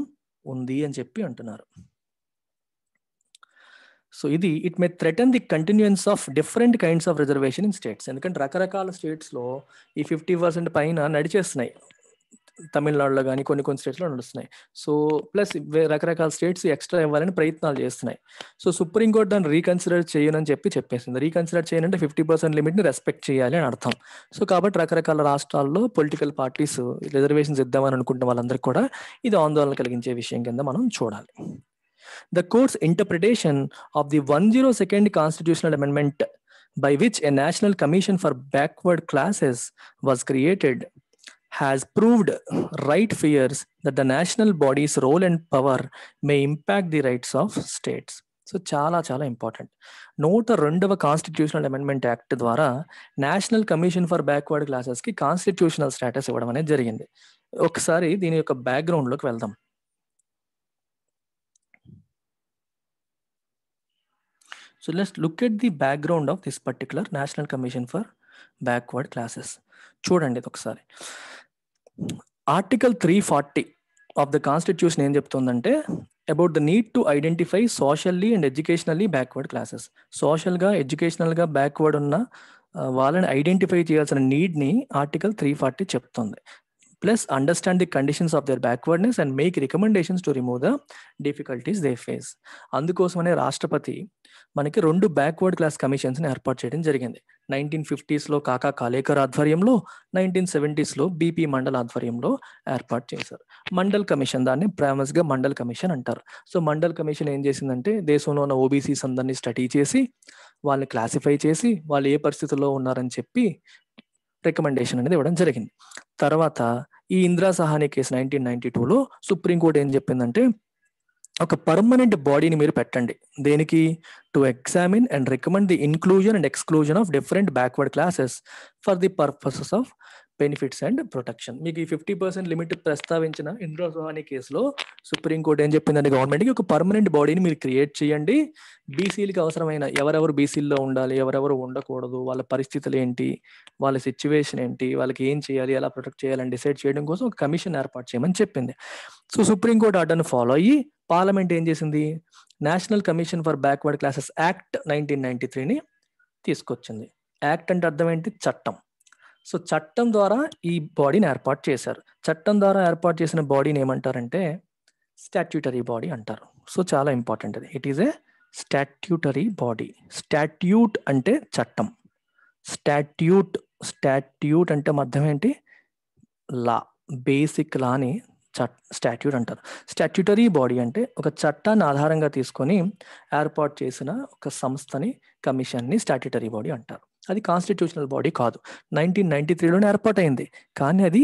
ఉంది అని చెప్పి అంటున్నారు సో ఇది it may threaten the continuance of different kinds of reservation in states ఎందుకంటే రకరకాల స్టేట్స్లో ఈ ఫిఫ్టీ పర్సెంట్ పైన నడిచేస్తున్నాయి తమిళనాడులో కానీ కొన్ని కొన్ని స్టేట్స్లో నడుస్తున్నాయి సో ప్లస్ రకరకాల స్టేట్స్ ఎక్స్ట్రా ఇవ్వాలని ప్రయత్నాలు చేస్తున్నాయి సో సుప్రీంకోర్టు దాన్ని రీకన్సిడర్ చేయనని చెప్పి చెప్పేసింది రీకన్సిడర్ చేయనంటే ఫిఫ్టీ పర్సెంట్ లిమిట్ని రెస్పెక్ట్ చేయాలి అని అర్థం సో కాబట్టి రకరకాల రాష్ట్రాల్లో పొలిటికల్ పార్టీస్ రిజర్వేషన్స్ ఇద్దామని అనుకుంటున్న వాళ్ళందరికీ కూడా ఇది ఆందోళన కలిగించే విషయం కింద మనం చూడాలి the court's interpretation of the one zero second constitutional amendment by which a national commission for backward classes was created has proved right fears that the national body's role and power may impact the rights of states. So చాలా చాలా ఇంపార్టెంట్ నూట రెండవ కాన్స్టిట్యూషనల్ అమెండ్మెంట్ యాక్ట్ ద్వారా నేషనల్ కమిషన్ ఫర్ బ్యాక్వర్డ్ క్లాసెస్కి కాన్స్టిట్యూషనల్ స్టేటస్ ఇవ్వడం అనేది జరిగింది ఒకసారి దీని యొక్క బ్యాక్గ్రౌండ్లోకి వెళ్దాం so let's look at the background of this particular national commission for backward classes చూడండి ఇది ఒకసారి article three forty of the constitution ఏం చెప్తుందంటే about the need to identify socially and educationally backward classes సోషల్గా ఎడ్యుకేషనల్గా బ్యాక్వర్డ్ ఉన్న వాళ్ళని ఐడెంటిఫై చేయాల్సిన నీడ్ని ఆర్టికల్ త్రీ ఫార్టీ చెప్తుంది plus understand the conditions of their backwardness and make recommendations to remove the difficulties they face అందుకోసమనే రాష్ట్రపతి మనకి రెండు బ్యాక్వర్డ్ క్లాస్ కమిషన్స్ని ఏర్పాటు చేయడం జరిగింది నైన్టీన్ ఫిఫ్టీస్లో కాకా కాలేకర్ ఆధ్వర్యంలో నైన్టీన్ సెవెంటీస్లో బీపీ మండల్ ఆధ్వర్యంలో ఏర్పాటు చేశారు మండల్ కమిషన్ దాన్ని గా మండల్ కమిషన్ అంటారు సో మండల్ కమిషన్ ఏం చేసిందంటే దేశంలో ఉన్న ఓబీసీస్ అందరినీ స్టడీ చేసి వాళ్ళని క్లాసిఫై చేసి వాళ్ళు ఏ పరిస్థితుల్లో ఉన్నారని చెప్పి రికమెండేషన్ అనేది ఇవ్వడం జరిగింది తర్వాత ఈ Indira Sawhney case nineteen ninety టూలో సుప్రీంకోర్టు ఏం చెప్పిందంటే ఒక పర్మనెంట్ బాడీని మీరు పెట్టండి దేనికి to examine and recommend the inclusion and exclusion of different backward classes for the purposes of benefits and protection మీకు ఈ ఫిఫ్టీ పర్సెంట్ లిమిట్ ప్రస్తావించిన ఇంద్రా సోహాని కేసులో సుప్రీంకోర్టు ఏం చెప్పిందండి గవర్నమెంట్కి ఒక పర్మనెంట్ బాడీని మీరు క్రియేట్ చేయండి బీసీలకి అవసరమైన ఎవరెవరు బీసీల్లో ఉండాలి ఎవరెవరు ఉండకూడదు వాళ్ళ పరిస్థితులు ఏంటి వాళ్ళ సిచ్యువేషన్ ఏంటి వాళ్ళకి ఏం చేయాలి ఎలా ప్రొటెక్ట్ చేయాలని డిసైడ్ చేయడం కోసం ఒక కమిషన్ ఏర్పాటు చేయమని చెప్పింది సో సుప్రీంకోర్టు ఆర్డర్ను ఫాలో అయ్యి పార్లమెంట్ ఏం చేసింది national commission for backward classes act nineteen ninety త్రీని తీసుకొచ్చింది యాక్ట్ అంటే అర్థం ఏంటి చట్టం సో చట్టం ద్వారా ఈ బాడీని ఏర్పాటు చేశారు చట్టం ద్వారా ఏర్పాటు చేసిన బాడీని ఏమంటారంటే స్టాట్యూటరీ బాడీ అంటారు సో చాలా ఇంపార్టెంట్ అది it is a statutory body statute అంటే చట్టం స్టాట్యూట్ స్టాట్యూట్ అంటే అర్థం ఏంటి లా బేసిక్ లా అని స్టాట్యూట్ అంటారు స్టాట్యూటరీ బాడీ అంటే ఒక చట్టాన్ని ఆధారంగా తీసుకొని ఏర్పాటు చేసిన ఒక సంస్థని కమిషన్ని స్టాట్యూటరీ బాడీ అంటారు అది కాన్స్టిట్యూషనల్ బాడీ కాదు నైన్టీన్ నైన్టీ త్రీలోనే ఏర్పాటైంది కానీ అది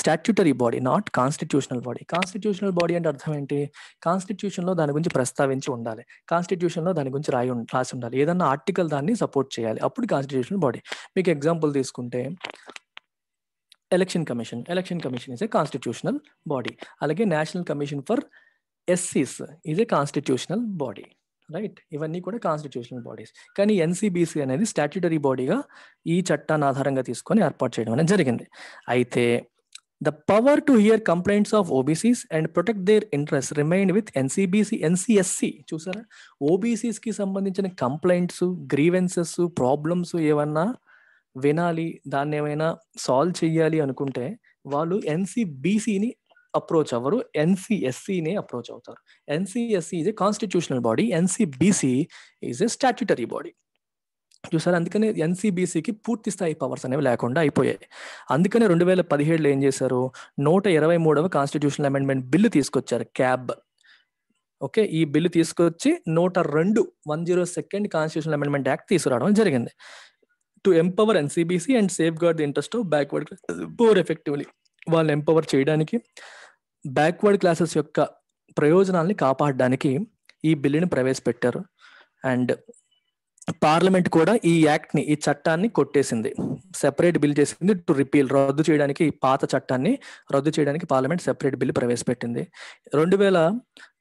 statutory body not constitutional body constitutional body అంటే అర్థం ఏంటి కాన్స్టిట్యూషన్లో దాని గురించి ప్రస్తావించి ఉండాలి కాన్స్టిట్యూషన్లో దాని గురించి రాయి రాసి ఉండాలి ఏదన్నా ఆర్టికల్ దాన్ని సపోర్ట్ చేయాలి అప్పుడు కాన్స్టిట్యూషనల్ బాడీ మీకు ఎగ్జాంపుల్ తీసుకుంటే election commission election commission is a constitutional body అలాగే నేషనల్ కమిషన్ ఫర్ ఎస్సీస్ is a constitutional body right ఇవన్నీ కూడా కాన్స్టిట్యూషనల్ బాడీస్ కానీ ఎన్సీబీసీ అనేది స్టాట్యుటరీ బాడీగా ఈ చట్టాన్ని ఆధారంగా తీసుకొని ఏర్పాటు చేయడం అనేది జరిగింది అయితే the power to hear complaints of OBCs and protect their interest remain with NCBC NCSC చూసారా ఓబీసీస్కి సంబంధించిన కంప్లైంట్స్ గ్రీవెన్సెస్ ప్రాబ్లమ్స్ ఏమన్నా వినాలి దాన్ని ఏమైనా సాల్వ్ చేయాలి అనుకుంటే వాళ్ళు ఎన్సీబీసీని అప్రోచ్ అవ్వరు ఎన్సిఎస్సినే అప్రోచ్ అవుతారు NCSC is a constitutional body NCBC is a statutory body చూసారు అందుకనే ఎన్సీబీసీకి పూర్తి స్థాయి పవర్స్ అనేవి లేకుండా అయిపోయాయి అందుకనే రెండు వేల పదిహేడులో ఏం చేశారు నూట ఇరవై మూడవ కాన్స్టిట్యూషనల్ అమెండ్మెంట్ బిల్లు తీసుకొచ్చారు క్యాబ్ ఓకే ఈ బిల్లు తీసుకొచ్చి నూట రెండు one zero second constitutional amendment act తీసుకురావడం జరిగింది to empower NCBC and safeguard the interest of backward more effectively వాళ్ళు ఎంపవర్ చేయడానికి బ్యాక్వర్డ్ క్లాసెస్ యొక్క ప్రయోజనాల్ని కాపాడడానికి ఈ బిల్లుని ప్రవేశపెట్టారు అండ్ పార్లమెంట్ కూడా ఈ యాక్ట్ ని ఈ చట్టాన్ని కొట్టేసింది సెపరేట్ బిల్ చేసింది టు రిపీల్ రద్దు చేయడానికి పాత చట్టాన్ని రద్దు చేయడానికి పార్లమెంట్ సెపరేట్ బిల్ ప్రవేశపెట్టింది రెండు వేల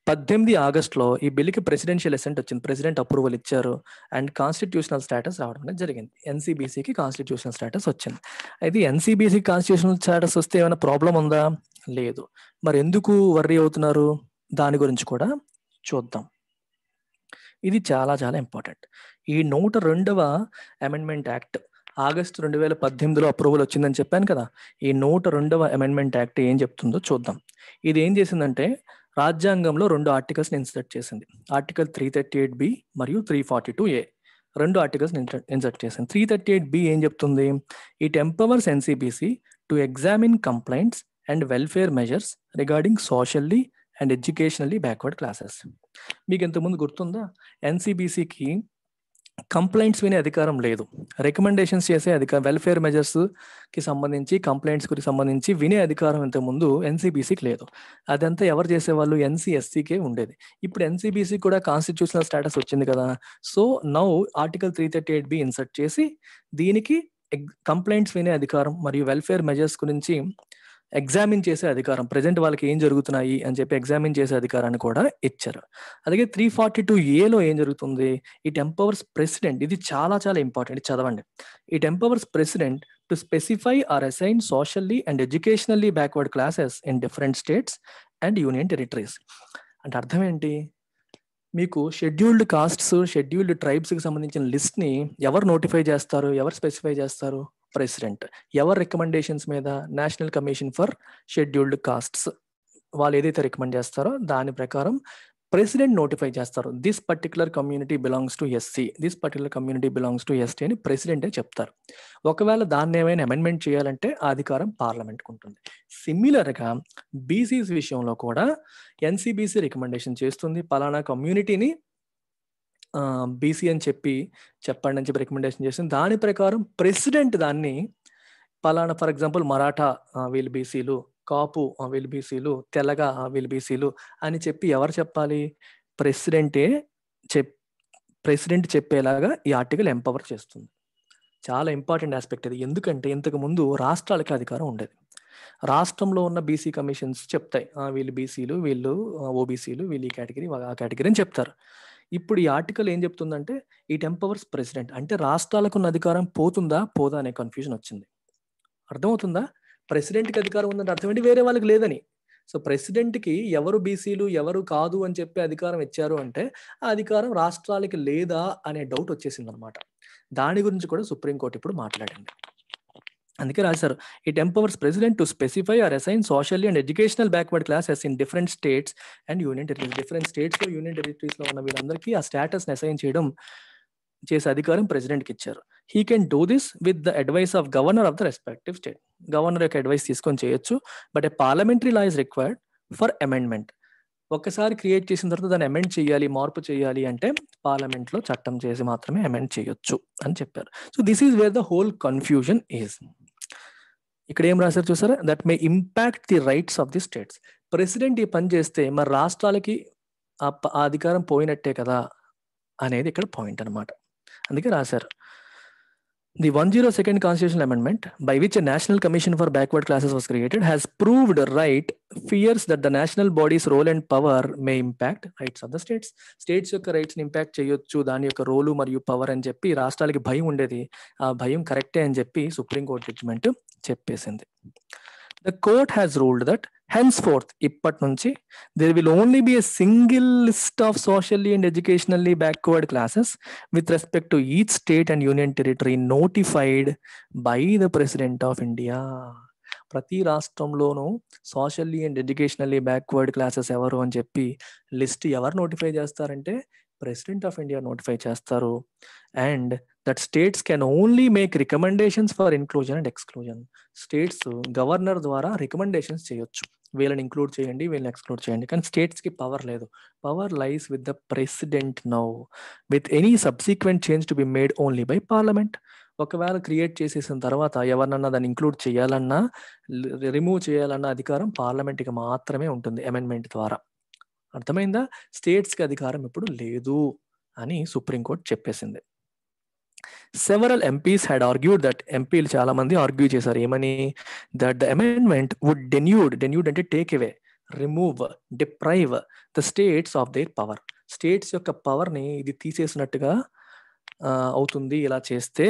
పద్దెనిమిది ఆగస్ట్లో ఈ బిల్లుకి ప్రెసిడెన్షియల్ అసెంట్ వచ్చింది ప్రెసిడెంట్ అప్రూవల్ ఇచ్చారు అండ్ కాన్స్టిట్యూషనల్ స్టేటస్ రావడం అనేది జరిగింది ఎన్సీబీసీకి కాన్స్టిట్యూషనల్ స్టేటస్ వచ్చింది అయితే ఎన్సీబీసీ కాన్స్టిట్యూషనల్ స్టేటస్ వస్తే ఏమైనా ప్రాబ్లం ఉందా లేదు మరి ఎందుకు వర్రీ అవుతున్నారు దాని గురించి కూడా చూద్దాం ఇది చాలా చాలా ఇంపార్టెంట్ ఈ నూట రెండవ అమెండ్మెంట్ యాక్ట్ ఆగస్ట్ రెండు వేల పద్దెనిమిదిలో అప్రూవల్ వచ్చిందని చెప్పాను కదా ఈ నూట రెండవ అమెండ్మెంట్ యాక్ట్ ఏం చెప్తుందో చూద్దాం ఇది ఏం చేసిందంటే రాజ్యాంగంలో రెండు ఆర్టికల్స్ని ఇన్సర్ట్ చేసింది article three thirty eight B మరియు త్రీ ఫార్టీ టూ ఏ రెండు ఆర్టికల్స్ ఇన్సర్ట్ చేసింది త్రీ థర్టీ ఎయిట్ బి ఏం చెప్తుంది it empowers NCBC to examine complaints and welfare measures regarding socially and educationally backward classes మీకు ఇంతకుముందు గుర్తుందా ఎన్సిబిసికి కంప్లైంట్స్ వినే అధికారం లేదు రికమెండేషన్స్ చేసే అధికారం వెల్ఫేర్ మెజర్స్కి సంబంధించి కంప్లైంట్స్ కంప్లైంట్స్కి సంబంధించి వినే అధికారం ముందు ఎన్సీబీసీకి లేదు అదంతా ఎవరు చేసేవాళ్ళు ఎన్సీఎస్సీకే ఉండేది ఇప్పుడు ఎన్సీబీసీ కూడా కాన్స్టిట్యూషనల్ స్టేటస్ వచ్చింది కదా so now article three thirty eight B insert చేసి దీనికి కంప్లైంట్స్ వినే అధికారం మరియు వెల్ఫేర్ మెజర్స్ గురించి ఎగ్జామిన్ చేసే అధికారం ప్రజెంట్ వాళ్ళకి ఏం జరుగుతున్నాయి అని చెప్పి ఎగ్జామిన్ చేసే అధికారాన్ని కూడా ఇచ్చారు అలాగే త్రీ ఫార్టీ టూ ఏలో ఏం జరుగుతుంది ఇట్ ఎంపవర్స్ ప్రెసిడెంట్ ఇది చాలా చాలా ఇంపార్టెంట్ చదవండి it empowers president to specify or assign socially and educationally backward classes in different states and union territories అంటే అర్థం ఏంటి మీకు షెడ్యూల్డ్ కాస్ట్స్ షెడ్యూల్డ్ ట్రైబ్స్కి సంబంధించిన లిస్ట్ని ఎవరు నోటిఫై చేస్తారు ఎవరు స్పెసిఫై చేస్తారు ప్రెసిడెంట్ ఎవరి రికమెండేషన్స్ మీద national commission for scheduled castes వాళ్ళు ఏదైతే రికమెండ్ చేస్తారో దాని ప్రకారం ప్రెసిడెంట్ నోటిఫై చేస్తారు this particular community belongs to SC this particular community belongs to ST అని ప్రెసిడెంటే చెప్తారు ఒకవేళ దాన్ని ఏమైనా అమెండ్మెంట్ చేయాలంటే ఆ అధికారం పార్లమెంట్కి ఉంటుంది సిమిలర్గా బీసీస్ విషయంలో కూడా ఎన్సీబీసీ రికమెండేషన్ చేస్తుంది పలానా కమ్యూనిటీని బీసీ అని చెప్పి చెప్పండి అని చెప్పి రికమెండేషన్ చేసింది దాని ప్రకారం ప్రెసిడెంట్ దాన్ని పలానా ఫర్ ఎగ్జాంపుల్ మరాఠా వీళ్ళు బీసీలు కాపు వీళ్ళు బీసీలు తెల్లగా వీళ్ళు బీసీలు అని చెప్పి ఎవరు చెప్పాలి ప్రెసిడెంటే చెప్ ప్రెసిడెంట్ చెప్పేలాగా ఈ ఆర్టికల్ ఎంపవర్ చేస్తుంది చాలా ఇంపార్టెంట్ ఆస్పెక్ట్ ఇది ఎందుకంటే ఇంతకు ముందు రాష్ట్రాలకి అధికారం ఉండేది రాష్ట్రంలో ఉన్న బీసీ కమిషన్స్ చెప్తాయి వీళ్ళు బీసీలు వీళ్ళు ఓబీసీలు వీళ్ళు ఈ కేటగిరీ ఆ కేటగిరీ అని చెప్తారు ఇప్పుడు ఈ ఆర్టికల్ ఏం చెప్తుందంటే ఇట్ ఎంపవర్స్ ప్రెసిడెంట్ అంటే రాష్ట్రాలకు ఉన్న అధికారం పోతుందా పోదా అనే కన్ఫ్యూజన్ వచ్చింది అర్థమవుతుందా ప్రెసిడెంట్కి అధికారం ఉందంటే అర్థం ఏంటి వేరే వాళ్ళకి లేదని సో ప్రెసిడెంట్కి ఎవరు బీసీలు ఎవరు కాదు అని చెప్పి అధికారం ఇచ్చారు అంటే ఆ అధికారం రాష్ట్రాలకి లేదా అనే డౌట్ వచ్చేసింది అనమాట దాని గురించి కూడా సుప్రీంకోర్టు ఇప్పుడు మాట్లాడింది అందుకే రాశారు it empowers president to specify or assign socially and educational backward classes in different states and union territories different స్టేట్స్లో యూనియన్ లో ఉన్న వీళ్ళందరికీ ఆ స్టేటస్ని అసైన్ చేయడం చేసే అధికారం ప్రెసిడెంట్కి ఇచ్చారు he can do this with the advice of governor of the respective state governor యొక్క అడ్వైస్ తీసుకొని చేయొచ్చు but a parliamentary law is required for amendment ఒకసారి క్రియేట్ చేసిన తర్వాత దాన్ని అమెండ్ చేయాలి మార్పు చేయాలి అంటే పార్లమెంట్లో చట్టం చేసి మాత్రమే అమెండ్ చేయొచ్చు అని చెప్పారు so this is where the whole confusion is ఇక్కడ ఏం రాశారు చూసారా that may impact the rights of the states president ఈ పని చేస్తే మరి రాష్ట్రాలకి ఆ అధికారం పోయినట్టే కదా అనేది ఇక్కడ పాయింట్ అనమాట అందుకే రాశారు The 102nd Constitutional Amendment, by which a National Commission for Backward Classes was created, has proved right fears that the national body's role and power may impact rights of the states states యొక్క రైట్స్ని ఇంపాక్ట్ చేయొచ్చు దాని యొక్క రోలు మరియు పవర్ అని చెప్పి రాష్ట్రాలకి భయం ఉండేది ఆ భయం కరెక్టే అని చెప్పి సుప్రీంకోర్టు జడ్జిమెంట్ చెప్పేసింది the court has ruled that henceforth ఇప్పటి నుంచి there will only be a single list of socially and educationally backward classes with respect to each state and union territory notified by the president of India ప్రతి రాష్ట్రంలోనూ socially and educationally backward classes ఎవరు అని చెప్పి లిస్ట్ ఎవరు నోటిఫై చేస్తారంటే ప్రెసిడెంట్ ఆఫ్ ఇండియా నోటిఫై చేస్తారు and that states can only make recommendations for inclusion and exclusion states governor ద్వారా రికమెండేషన్స్ చేయొచ్చు వీళ్ళని ఇంక్లూడ్ చేయండి వీళ్ళని ఎక్స్క్లూడ్ చేయండి కానీ స్టేట్స్కి పవర్ లేదు power lies with the president now with any subsequent change to be made only by parliament ఒకవేళ క్రియేట్ చేసేసిన తర్వాత ఎవరినన్నా దాన్ని ఇంక్లూడ్ చేయాలన్నా రిమూవ్ చేయాలన్న అధికారం పార్లమెంట్కి మాత్రమే ఉంటుంది అమెండ్మెంట్ ద్వారా అర్థమైందా స్టేట్స్కి అధికారం ఇప్పుడు లేదు అని సుప్రీంకోర్టు చెప్పేసింది several MPs had argued that ఎంపీలు చాలా మంది ఆర్గ్యూ చేశారు ఏమని that the amendment would denude denude అంటే take away remove deprive the states of their power states యొక్క పవర్ని ఇది తీసేసినట్టుగా అవుతుంది ఇలా చేస్తే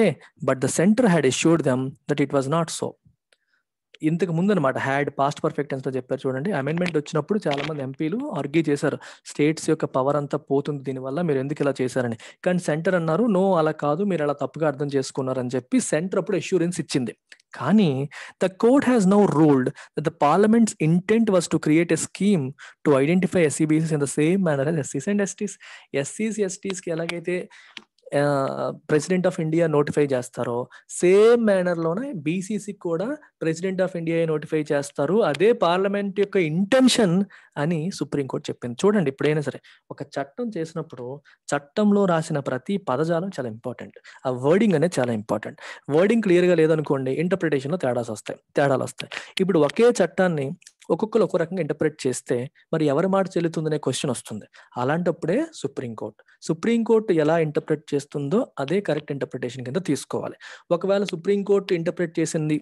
but the centre had assured them that it was not so ఇంతకు ముందు అనమాట హ్యాడ్ పాస్ట్ పర్ఫెక్ట్ టెన్స్ లో చెప్పారు చూడండి అమెండ్మెంట్ వచ్చినప్పుడు చాలా మంది ఎంపీలు ఆర్గ్యూ చేశారు స్టేట్స్ యొక్క పవర్ అంతా పోతుంది దీనివల్ల మీరు ఎందుకు ఇలా చేశారని కానీ సెంటర్ అన్నారు నో అలా కాదు మీరు అలా తప్పుగా అర్థం చేసుకున్నారని చెప్పి సెంటర్ అప్పుడు అష్యూరెన్స్ ఇచ్చింది కానీ the court has now ruled the parliaments intent was to create a scheme to identify ఎస్సీబీసీస్ in the same manner ఎస్సీస్ and ఎస్టీస్ ఎస్సీస్ ఎస్టీస్కి ఎలాగైతే ప్రెసిడెంట్ ఆఫ్ ఇండియా నోటిఫై చేస్తారో సేమ్ మేనర్లోనే బీసీసీ కూడా ప్రెసిడెంట్ ఆఫ్ ఇండియా నోటిఫై చేస్తారు అదే పార్లమెంట్ యొక్క ఇంటెన్షన్ అని సుప్రీంకోర్టు చెప్పింది చూడండి ఇప్పుడైనా సరే ఒక చట్టం చేసినప్పుడు చట్టంలో రాసిన ప్రతి పదజాలం చాలా ఇంపార్టెంట్ ఆ వర్డింగ్ అనేది చాలా ఇంపార్టెంట్ వర్డింగ్ క్లియర్గా లేదనుకోండి ఇంటర్ప్రిటేషన్లో తేడాస్ వస్తాయి తేడాలు వస్తాయి ఇప్పుడు ఒకే చట్టాన్ని ఒక్కొక్కరు ఒక్కో రకంగా ఇంటర్ప్రెట్ చేస్తే మరి ఎవరి మాట చెల్లుతుందనే క్వశ్చన్ వస్తుంది అలాంటప్పుడే సుప్రీంకోర్టు సుప్రీంకోర్టు ఎలా ఇంటర్ప్రెట్ చేస్తుందో అదే కరెక్ట్ ఇంటర్ప్రిటేషన్ కింద తీసుకోవాలి ఒకవేళ సుప్రీంకోర్టు ఇంటర్ప్రెట్ చేసింది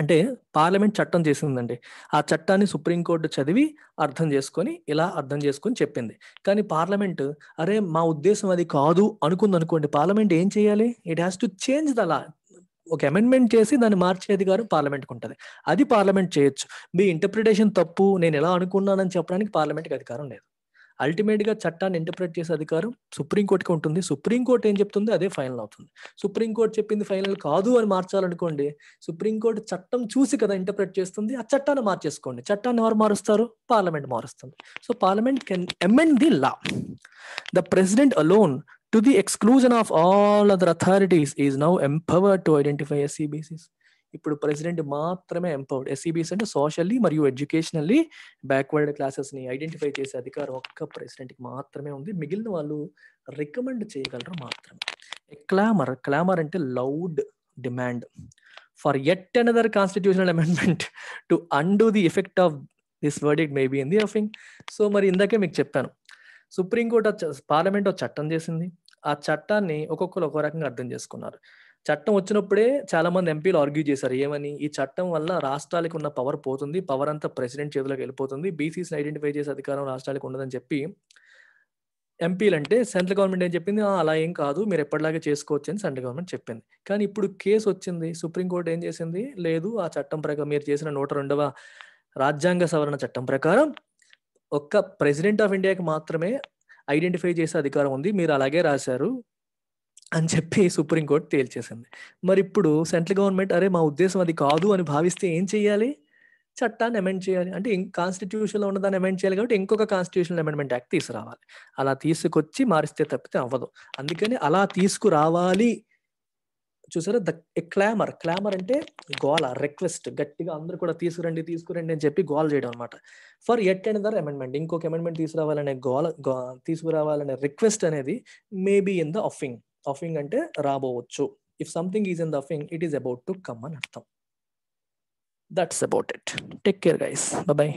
అంటే పార్లమెంట్ చట్టం చేసిందండి ఆ చట్టాన్ని సుప్రీంకోర్టు చదివి అర్థం చేసుకొని ఇలా అర్థం చేసుకొని చెప్పింది కానీ పార్లమెంట్ అరే మా ఉద్దేశం అది కాదు అనుకుంది అనుకోండి పార్లమెంట్ ఏం చేయాలి it has to change the law ఒక అమెండ్మెంట్ చేసి దాన్ని మార్చే అధికారం పార్లమెంట్కి ఉంటుంది అది పార్లమెంట్ చేయొచ్చు మీ ఇంటర్ప్రిటేషన్ తప్పు నేను ఎలా అనుకున్నానని చెప్పడానికి పార్లమెంట్కి అధికారం లేదు అల్టిమేట్గా చట్టాన్ని ఇంటర్ప్రిట్ చేసే అధికారం సుప్రీంకోర్టుకి ఉంటుంది సుప్రీంకోర్టు ఏం చెప్తుంది అదే ఫైనల్ అవుతుంది సుప్రీంకోర్టు చెప్పింది ఫైనల్ కాదు అని మార్చాలనుకోండి సుప్రీంకోర్టు చట్టం చూసి కదా ఇంటర్ప్రిట్ చేస్తుంది ఆ చట్టాన్ని మార్చేసుకోండి చట్టాన్ని ఎవరు మారుస్తారు పార్లమెంట్ మారుస్తుంది so parliament can amend the law the president alone to the exclusion of all other authorities is now empowered to identify SCBCs ఇప్పుడు ప్రెసిడెంట్ మాత్రమే ఎంపవర్డ్ ఎస్సీబీసీ అంటే సోషల్లీ మరియు ఎడ్యుకేషనల్లీ బ్యాక్వర్డ్ క్లాసెస్ని ఐడెంటిఫై చేసే అధికారం ఒక్క ప్రెసిడెంట్కి మాత్రమే ఉంది మిగిలిన వాళ్ళు రికమెండ్ చేయగలరు మాత్రమే క్లామర్ క్లామర్ అంటే loud demand for yet another constitutional amendment to undo the effect of this may maybe in the offing so మరి ఇందాకే మీకు చెప్పాను సుప్రీంకోర్టు పార్లమెంట్ ఒక చట్టం చేసింది ఆ చట్టాన్ని ఒక్కొక్కరు ఒక్కో రకంగా అర్థం చేసుకున్నారు చట్టం వచ్చినప్పుడే చాలా మంది ఎంపీలు ఆర్గ్యూ చేశారు ఏమని ఈ చట్టం వల్ల రాష్ట్రాలకు ఉన్న పవర్ పోతుంది పవర్ అంతా ప్రెసిడెంట్ చేతులకు వెళ్ళిపోతుంది బీసీస్ ఐడెంటిఫై చేసే అధికారం రాష్ట్రాలకు ఉండదని చెప్పి ఎంపీలు అంటే సెంట్రల్ గవర్నమెంట్ ఏం చెప్పింది అలా ఏం కాదు మీరు ఎప్పటిలాగే చేసుకోవచ్చు అని సెంట్రల్ గవర్నమెంట్ చెప్పింది కానీ ఇప్పుడు కేసు వచ్చింది సుప్రీంకోర్టు ఏం చేసింది లేదు ఆ చట్టం ప్రకారం మీరు చేసిన నూట రెండవ రాజ్యాంగ సవరణ చట్టం ప్రకారం ఒక్క ప్రెసిడెంట్ ఆఫ్ ఇండియాకి మాత్రమే ఐడెంటిఫై చేసే అధికారం ఉంది మీరు అలాగే రాశారు అని చెప్పి సుప్రీంకోర్టు తేల్చేసింది మరి ఇప్పుడు సెంట్రల్ గవర్నమెంట్ అరే మా ఉద్దేశం అది కాదు అని భావిస్తే ఏం చేయాలి చట్టాన్ని అమెండ్ చేయాలి అంటే కాన్స్టిట్యూషన్లో ఉన్నదాన్ని అమెండ్ చేయాలి కాబట్టి ఇంకొక కాన్స్టిట్యూషన్ అమెండ్మెంట్ యాక్ట్ తీసుకురావాలి అలా తీసుకొచ్చి మారిస్తే తప్పితే అవ్వదు అందుకని అలా తీసుకురావాలి చూసారా ద క్లామర్ క్లామర్ అంటే గోల రిక్వెస్ట్ గట్టిగా అందరూ కూడా తీసుకురండి తీసుకురండి అని చెప్పి గోల్ చేయడం అనమాట for yet another amendment ఇంకొక అమెండ్మెంట్ తీసుకురావాలనే గోల తీసుకురావాలనే రిక్వెస్ట్ అనేది maybe in the offing offing అంటే రాబోవచ్చు if something is in the offing it is about to come అని అర్థం that's about it take care guys bye